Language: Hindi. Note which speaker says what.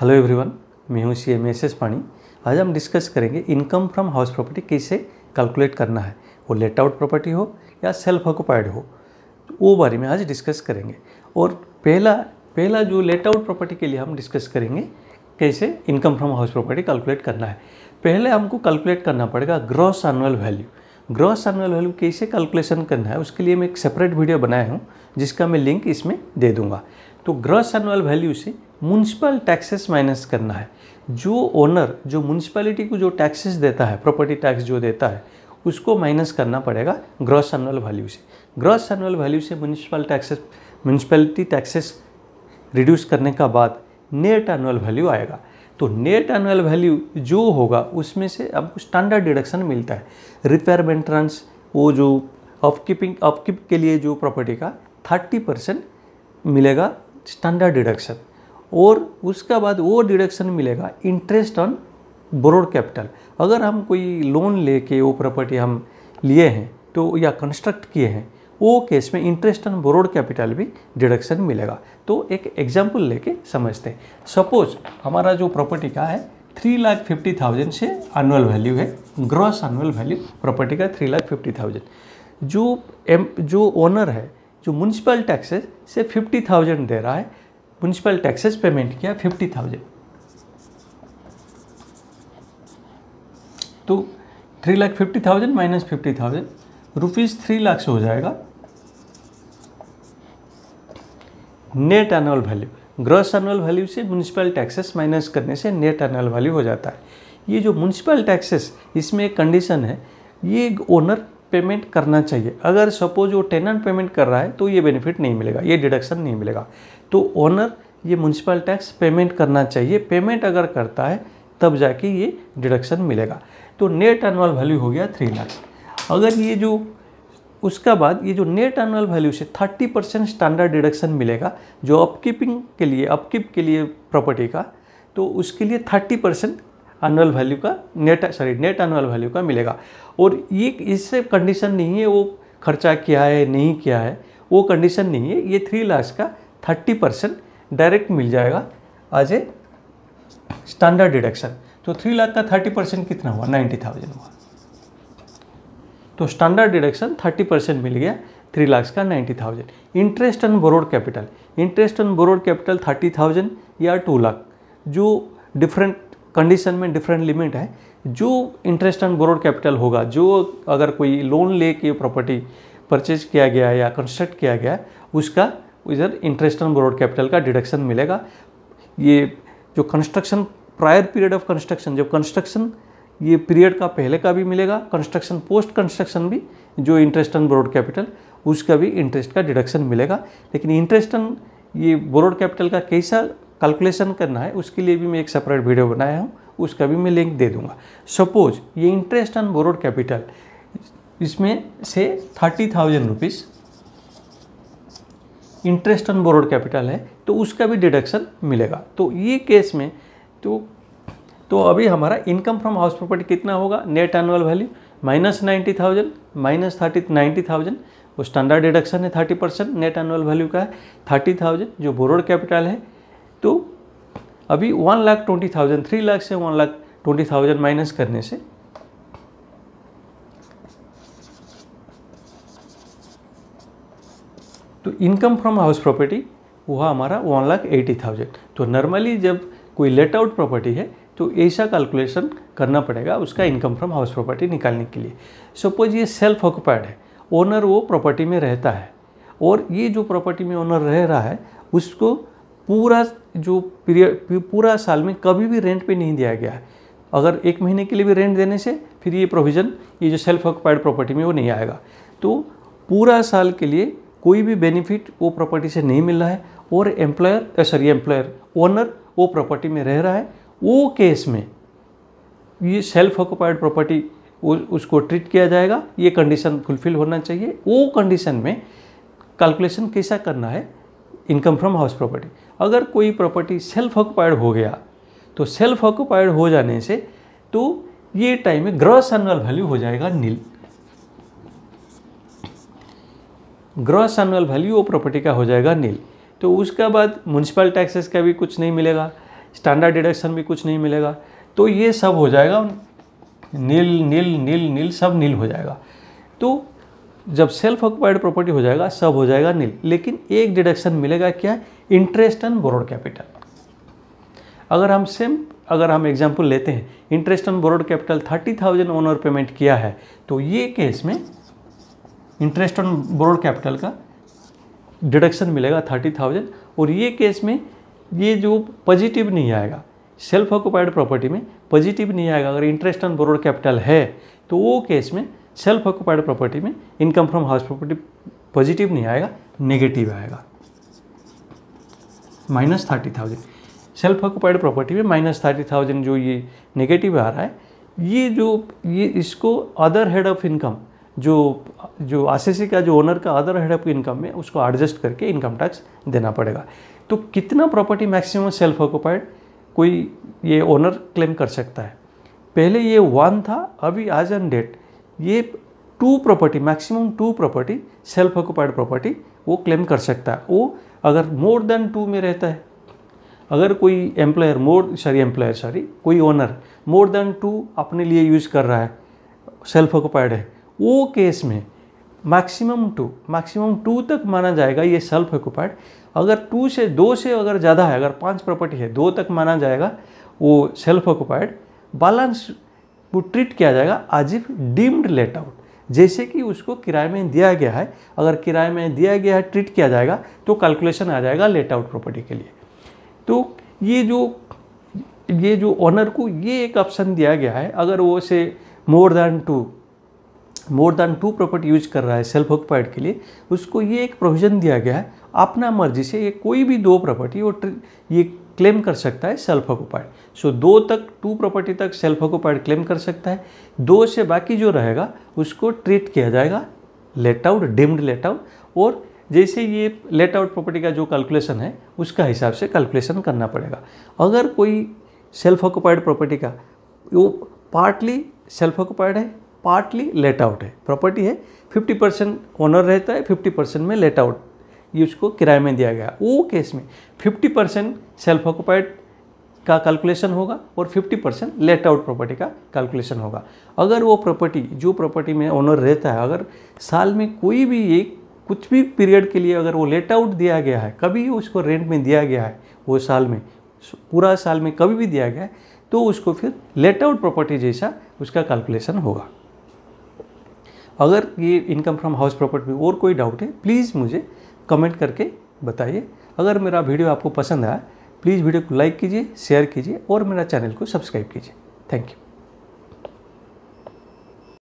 Speaker 1: हेलो एवरीवन मैं हूँ सी एम एस एस पाणी आज हम डिस्कस करेंगे इनकम फ्रॉम हाउस प्रॉपर्टी कैसे कैलकुलेट करना है वो लेट आउट प्रॉपर्टी हो या सेल्फ ऑक्यूपाइड हो वो बारे में आज डिस्कस करेंगे और पहला पहला जो लेट आउट प्रॉपर्टी के लिए हम डिस्कस करेंगे कैसे income from house property calculate करना है पहले हमको कैलकुलेट करना पड़ेगा gross annual value gross annual value कैसे कैलकुलेशन करना है उसके लिए मैं एक सेपरेट वीडियो बनाया हूँ जिसका मैं लिंक इसमें दे दूंगा तो ग्रॉस एनुअल वैल्यू से म्यूनसिपल टैक्सेस माइनस करना है जो ओनर जो म्यूनसिपैलिटी को जो टैक्सेस देता है प्रॉपर्टी टैक्स जो देता है उसको माइनस करना पड़ेगा ग्रॉस एनुअल वैल्यू से ग्रॉस एनुअल वैल्यू से municipal taxes municipality taxes reduce करने का बाद नेट एनुअल वैल्यू आएगा तो नेट एनुअल वैल्यू जो होगा उसमें से आपको स्टैंडर्ड डिडक्शन मिलता है रिपेयर मेंटेनेंस वो जो अपकीपिंग अपकीप के लिए जो प्रॉपर्टी का थर्टी परसेंट मिलेगा स्टैंडर्ड डिडक्शन और उसका बाद वो डिडक्शन मिलेगा इंटरेस्ट ऑन बोरोड कैपिटल अगर हम कोई लोन लेके वो प्रॉपर्टी हम लिए हैं तो या कंस्ट्रक्ट किए हैं वो केस में इंटरेस्ट ऑन बोरोड कैपिटल भी डिडक्शन मिलेगा तो एक एग्जाम्पल लेके समझते हैं सपोज हमारा जो प्रॉपर्टी का है थ्री लाख फिफ्टी थाउजेंड से एनुअल वैल्यू है ग्रॉस एनुअल वैल्यू प्रॉपर्टी का थ्री लाख फिफ्टी थाउजेंड जो एम जो ओनर है जो म्यूनसिपल टैक्सेस से फिफ्टी थाउजेंड दे रहा है म्यूनसिपल टैक्सेस पेमेंट किया फिफ्टी थाउजेंड तो three lakh fifty thousand minus fifty thousand rupees three lakh से हो जाएगा net annual value gross annual value से म्यूनसिपल टैक्सेस माइनस करने से नेट एनुअल वैल्यू हो जाता है ये जो म्यूनसिपल टैक्सेस इसमें एक कंडीशन है ये ओनर पेमेंट करना चाहिए अगर सपोज वो टेनेंट पेमेंट कर रहा है तो ये बेनिफिट नहीं मिलेगा ये डिडक्शन नहीं मिलेगा तो ओनर ये म्यूनसिपल टैक्स पेमेंट करना चाहिए पेमेंट अगर करता है तब जाके ये डिडक्शन मिलेगा तो नेट एनुअल वैल्यू हो गया थ्री लाख अगर ये जो उसका बाद ये जो नेट एनुअल वैल्यू से 30 परसेंट स्टैंडर्ड डिडक्शन मिलेगा जो अपकीपिंग के लिए अपकीप के लिए प्रॉपर्टी का तो उसके लिए 30 परसेंट एनुअल वैल्यू का net sorry net annual value का मिलेगा और ये इससे कंडीशन नहीं है वो खर्चा किया है नहीं किया है वो कंडीशन नहीं है ये थ्री लाख का थर्टी परसेंट डायरेक्ट मिल जाएगा एज ए स्टैंडर्ड डिडक्शन तो थ्री लाख का थर्टी परसेंट कितना हुआ नाइन्टी थाउजेंड हुआ तो स्टैंडर्ड डिडक्शन थर्टी परसेंट मिल गया थ्री लाख का ninety thousand interest on borrowed capital interest on borrowed capital thirty thousand या टू लाख जो डिफरेंट कंडीशन में डिफरेंट लिमिट है जो इंटरेस्ट ऑन बोरोड कैपिटल होगा जो अगर कोई लोन ले के प्रॉपर्टी परचेज किया गया या कंस्ट्रक्ट किया गया उसका इधर इंटरेस्ट ऑन बोरोड कैपिटल का डिडक्शन मिलेगा ये जो construction prior period of construction जब कंस्ट्रक्शन ये पीरियड का पहले का भी मिलेगा कंस्ट्रक्शन पोस्ट कंस्ट्रक्शन भी जो इंटरेस्ट ऑन बोरोड कैपिटल उसका भी इंटरेस्ट का डिडक्शन मिलेगा लेकिन इंटरेस्ट ऑन ये बोरोड कैपिटल का कैसा कैलकुलेशन करना है उसके लिए भी मैं एक सेपरेट वीडियो बनाया हूँ उसका भी मैं लिंक दे दूंगा सपोज ये इंटरेस्ट ऑन बोरोड कैपिटल इसमें से thirty thousand rupees interest on borrowed capital है तो उसका भी डिडक्शन मिलेगा तो ये केस में तो तो अभी हमारा इनकम फ्रॉम हाउस प्रॉपर्टी कितना होगा net annual value minus ninety thousand minus thirty ninety thousand वो स्टैंडर्ड डिडक्शन है thirty percent net annual value का है थर्टी थाउजेंड जो बोरोड कैपिटल है तो अभी one lakh twenty thousand three lakh से one lakh twenty thousand minus करने से तो इनकम फ्रॉम हाउस प्रॉपर्टी हुआ हमारा वन लाख एटी थाउजेंड तो नॉर्मली जब कोई लेट आउट प्रॉपर्टी है तो ऐसा कैलकुलेशन करना पड़ेगा उसका इनकम फ्रॉम हाउस प्रॉपर्टी निकालने के लिए सपोज ये सेल्फ ऑक्युपाइड है ओनर वो प्रॉपर्टी में रहता है और ये जो प्रॉपर्टी में ओनर रह रहा है उसको पूरा जो पीरियड पूरा साल में कभी भी रेंट पे नहीं दिया गया है अगर एक महीने के लिए भी रेंट देने से फिर ये प्रोविज़न ये जो सेल्फ ऑक्युपाइड प्रॉपर्टी में वो नहीं आएगा तो पूरा साल के लिए कोई भी बेनिफिट वो प्रॉपर्टी से नहीं मिल रहा है और एम्प्लॉयर सॉरी एम्प्लॉयर ओनर वो प्रॉपर्टी में रह रहा है वो केस में ये सेल्फ ऑक्युपाइड प्रॉपर्टी उसको ट्रीट किया जाएगा ये कंडीशन फुलफिल होना चाहिए वो कंडीशन में कैलकुलेशन कैसा करना है इनकम फ्रॉम हाउस प्रॉपर्टी अगर कोई प्रॉपर्टी सेल्फ ऑक्युपाइड हो गया तो सेल्फ ऑक्युपाइड हो जाने से तो ये टाइम में ग्रॉस एनुअल वैल्यू हो जाएगा नील ग्रॉस एनुअल वैल्यू वो प्रॉपर्टी का हो जाएगा नील तो उसके बाद म्यूनसिपल टैक्सेस का भी कुछ नहीं मिलेगा स्टैंडर्ड डिडक्शन भी कुछ नहीं मिलेगा तो ये सब हो जाएगा नील नील नील नील सब नील हो जाएगा तो जब सेल्फ ऑक्युपाइड प्रॉपर्टी हो जाएगा सब हो जाएगा नील लेकिन एक डिडक्शन मिलेगा क्या इंटरेस्ट ऑन बोरोड कैपिटल अगर हम सेम अगर हम एग्जाम्पल लेते हैं interest on borrowed capital thirty thousand owner payment किया है तो ये केस में इंटरेस्ट ऑन बोरोड कैपिटल का डिडक्शन मिलेगा थर्टी थाउजेंड और ये केस में ये जो पॉजिटिव नहीं आएगा सेल्फ ऑक्युपाइड प्रॉपर्टी में पॉजिटिव नहीं आएगा अगर इंटरेस्ट ऑन बोरोड कैपिटल है तो वो केस में सेल्फ ऑक्यूपाइड प्रॉपर्टी में income from house property positive नहीं आएगा नेगेटिव आएगा minus thirty thousand self occupied property में माइनस थर्टी थाउजेंड जो ये नेगेटिव आ रहा है ये जो ये इसको अदर हेड ऑफ इनकम जो जो आशीसी का जो ओनर का अदर हेड ऑफ इनकम में उसको एडजस्ट करके इनकम टैक्स देना पड़ेगा तो कितना प्रॉपर्टी मैक्सिमम सेल्फ ऑक्यूपाइड कोई ये ओनर क्लेम कर सकता है पहले ये वन था अभी आज एन डेट ये two property maximum two property self occupied property वो क्लेम कर सकता है वो अगर मोर देन टू में रहता है अगर कोई employer more sorry employer sorry कोई ओनर मोर देन टू अपने लिए यूज कर रहा है सेल्फ ऑक्यूपाइड है वो केस में मैक्सिमम टू मैक्सिमम टू तक माना जाएगा ये सेल्फ ऑक्यूपाइड अगर टू से दो से अगर ज़्यादा है अगर पांच प्रॉपर्टी है दो तक माना जाएगा वो सेल्फ ऑक्यूपाइड बैलेंस वो ट्रीट किया जाएगा आज इफ डीम्ड लेट आउट जैसे कि उसको किराए में दिया गया है अगर किराए में दिया गया है ट्रीट किया जाएगा तो कैलकुलेशन आ जाएगा लेट आउट प्रॉपर्टी के लिए तो ये जो ये जो ऑनर को ये एक ऑप्शन दिया गया है अगर वो से more than two more than two property use कर रहा है सेल्फ ऑक्युपाइड के लिए उसको ये एक प्रोविज़न दिया गया है अपना मर्जी से ये कोई भी दो प्रॉपर्टी वो ये क्लेम कर सकता है सेल्फ ऑक्यूपाइड सो दो तक टू प्रॉपर्टी तक सेल्फ ऑक्यूपाइड क्लेम कर सकता है दो से बाकी जो रहेगा उसको ट्रीट किया जाएगा let out deemed let out और जैसे ये लेट आउट प्रॉपर्टी का जो कैलकुलेशन है उसका हिसाब से कैलकुलेशन करना पड़ेगा अगर कोई सेल्फ ऑक्यूपाइड प्रॉपर्टी का वो पार्टली सेल्फ ऑक्यूपाइड है पार्टली लेट आउट है प्रॉपर्टी है 50 परसेंट ऑनर रहता है 50 परसेंट में लेट आउट ये उसको किराए में दिया गया वो केस में 50 परसेंट सेल्फ ऑक्यूपाइड का कैलकुलेशन होगा और 50 परसेंट लेट आउट प्रॉपर्टी का कैलकुलेशन होगा अगर वो प्रॉपर्टी जो प्रॉपर्टी में ओनर रहता है अगर साल में कोई भी एक कुछ भी पीरियड के लिए अगर वो लेट आउट दिया गया है कभी उसको रेंट में दिया गया है वो साल में पूरा साल में कभी भी दिया गया है तो उसको फिर लेट आउट प्रॉपर्टी जैसा उसका कैलकुलेशन होगा अगर ये इनकम फ्रॉम हाउस प्रॉपर्टी में और कोई डाउट है प्लीज़ मुझे कमेंट करके बताइए अगर मेरा वीडियो आपको पसंद आया प्लीज़ वीडियो को लाइक कीजिए शेयर कीजिए और मेरा चैनल को सब्सक्राइब कीजिए थैंक यू